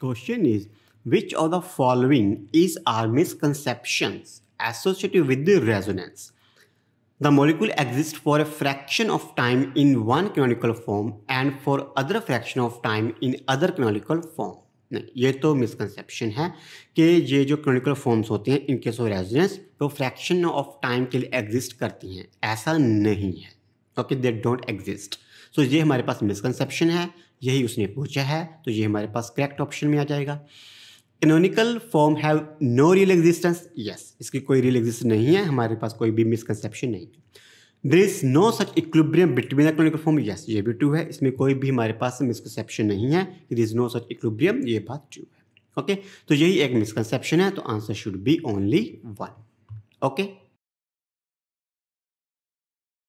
Question is, which of the following is are misconceptions associated with the resonance? The molecule exists for a fraction of time in one canonical form and for other fraction of time in other canonical form. नहीं ये तो misconception है कि ये जो Chronicle forms होती हैं in case of residence तो फ्रैक्शन ऑफ टाइम के लिए एग्जिस्ट करती हैं ऐसा नहीं है okay they don't exist so ये हमारे पास मिसकनसेप्शन है यही उसने पूछा है तो ये हमारे पास करेक्ट ऑप्शन में आ जाएगा canonical form have no real existence yes इसकी कोई रियल एग्जिस्ट नहीं है हमारे पास कोई भी मिसकनसेप्शन नहीं है there is no such equilibrium between the canonical form yes ये भी ट्रू है इसमें कोई भी हमारे पास मिसकनसेप्शन नहीं है there is no such equilibrium ये बात ट्रू है ओके okay? तो यही एक मिसकनसेप्शन है तो answer should be only one okay